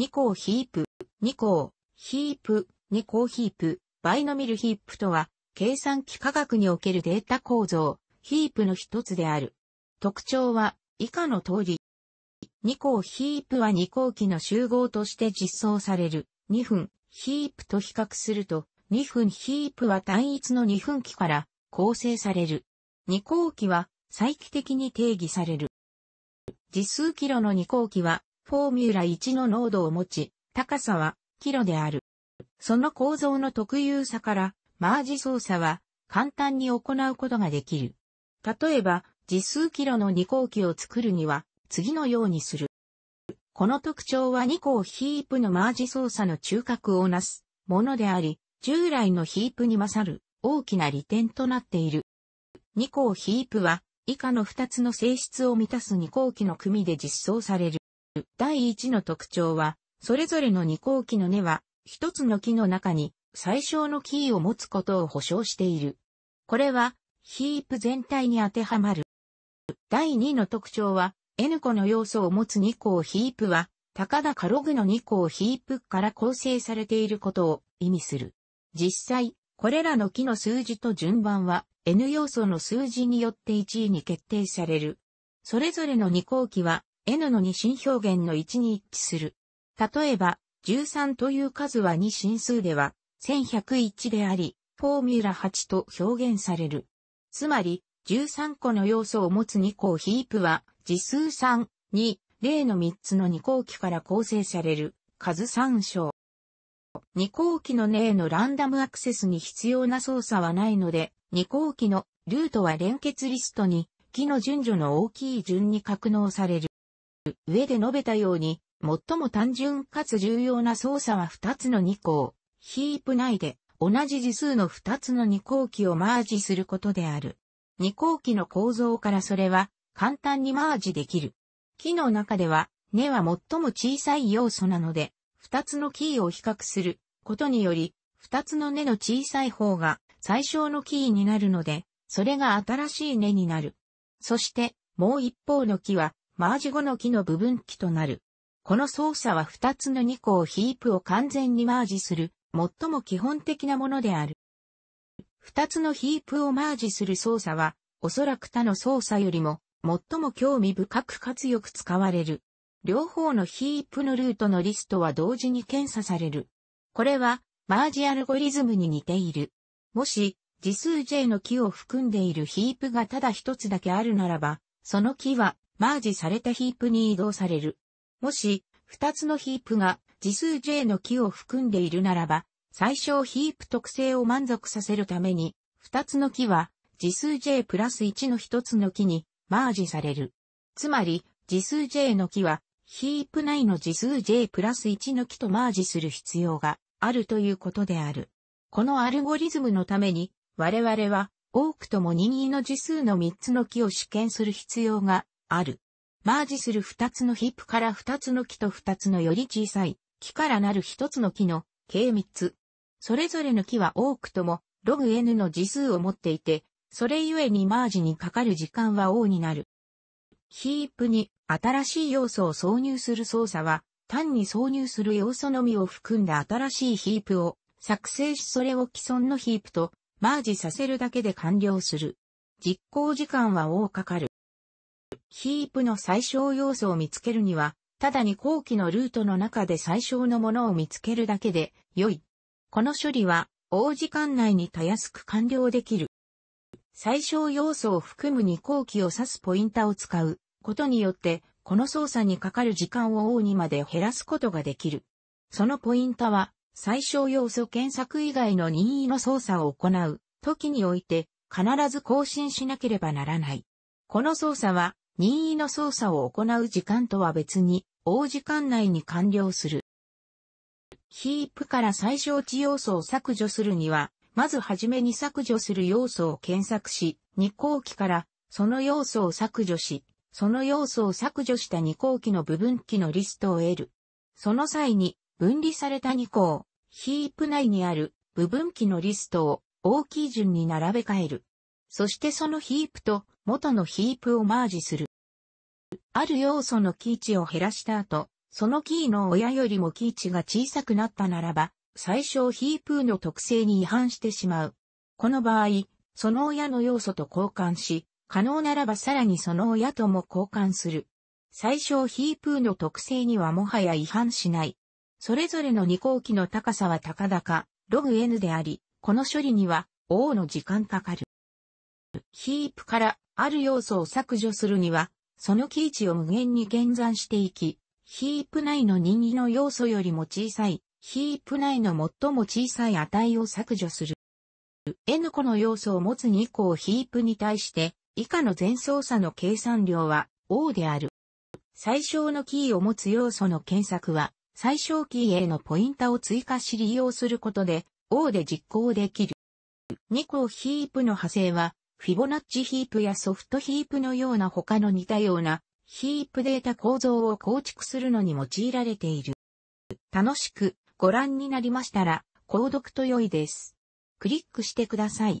二項ヒープ、二項、ヒープ、二項ヒープ、バイノミルヒープとは、計算機科学におけるデータ構造、ヒープの一つである。特徴は、以下の通り。二項ヒープは二項機の集合として実装される。二分、ヒープと比較すると、二分ヒープは単一の二分機から構成される。二項機は、再帰的に定義される。実数キロの二項機は、フォーミュラ1の濃度を持ち、高さはキロである。その構造の特有さから、マージ操作は簡単に行うことができる。例えば、時数キロの2項機を作るには、次のようにする。この特徴は2項ヒープのマージ操作の中核をなすものであり、従来のヒープに勝る大きな利点となっている。2項ヒープは以下の2つの性質を満たす2項機の組で実装される。第1の特徴は、それぞれの二項機の根は、一つの木の中に最小のキーを持つことを保証している。これは、ヒープ全体に当てはまる。第2の特徴は、N 個の要素を持つ2項ヒープは、高田かログの2項ヒープから構成されていることを意味する。実際、これらの木の数字と順番は、N 要素の数字によって1位に決定される。それぞれの2項機は、n の二進表現の1に一致する。例えば、13という数は二進数では、1101であり、フォーミュラ8と表現される。つまり、13個の要素を持つ2項ヒープは、次数3、2、0の3つの2項期から構成される、数3章。2項期の例のランダムアクセスに必要な操作はないので、2項期のルートは連結リストに、木の順序の大きい順に格納される。上で述べたように、最も単純かつ重要な操作は2つの2項、ヒープ内で同じ次数の2つの2項機をマージすることである。2項機の構造からそれは簡単にマージできる。機の中では、根は最も小さい要素なので、2つのキーを比較することにより、2つの根の小さい方が最小のキーになるので、それが新しい根になる。そして、もう一方の木は、マージ後の木の部分機となる。この操作は2つの2個をヒープを完全にマージする、最も基本的なものである。2つのヒープをマージする操作は、おそらく他の操作よりも、最も興味深くかつよく使われる。両方のヒープのルートのリストは同時に検査される。これは、マージアルゴリズムに似ている。もし、次数 J の木を含んでいるヒープがただ一つだけあるならば、その木はマージされたヒープに移動される。もし、二つのヒープが次数 J の木を含んでいるならば、最小ヒープ特性を満足させるために、二つの木は次数 J プラス1の一つの木にマージされる。つまり、次数 J の木は、ヒープ内の次数 J プラス1の木とマージする必要があるということである。このアルゴリズムのために、我々は多くとも任意の次数の3つの木を試験する必要がある。マージする二つのヒップから二つの木と二つのより小さい木からなる一つの木の計三つ。それぞれの木は多くともログ N の時数を持っていて、それゆえにマージにかかる時間は王になる。ヒープに新しい要素を挿入する操作は、単に挿入する要素のみを含んだ新しいヒープを作成しそれを既存のヒープとマージさせるだけで完了する。実行時間は O かかる。ヒープの最小要素を見つけるには、ただに後期のルートの中で最小のものを見つけるだけで良い。この処理は、大時間内にたやすく完了できる。最小要素を含むに後期を指すポインタを使うことによって、この操作にかかる時間を大にまで減らすことができる。そのポインタは、最小要素検索以外の任意の操作を行う時において、必ず更新しなければならない。この操作は、任意の操作を行う時間とは別に、大時間内に完了する。ヒープから最小値要素を削除するには、まずはじめに削除する要素を検索し、2項機からその要素を削除し、その要素を削除した2項機の部分機のリストを得る。その際に、分離された2項、ヒープ内にある部分機のリストを大きい順に並べ替える。そしてそのヒープと元のヒープをマージする。ある要素のキー値を減らした後、そのキーの親よりもキー値が小さくなったならば、最小ヒープーの特性に違反してしまう。この場合、その親の要素と交換し、可能ならばさらにその親とも交換する。最小ヒープーの特性にはもはや違反しない。それぞれの二項機の高さは高々、ログ n であり、この処理には、O の時間かかる。ヒープからある要素を削除するには、その基ー値を無限に減算していき、ヒープ内の任意の要素よりも小さい、ヒープ内の最も小さい値を削除する。n 個の要素を持つ2個をヒープに対して、以下の全操作の計算量は O である。最小のキーを持つ要素の検索は、最小キーへのポインタを追加し利用することで、O で実行できる。2個ヒープの派生は、フィボナッチヒープやソフトヒープのような他の似たようなヒープデータ構造を構築するのに用いられている。楽しくご覧になりましたら、購読と良いです。クリックしてください。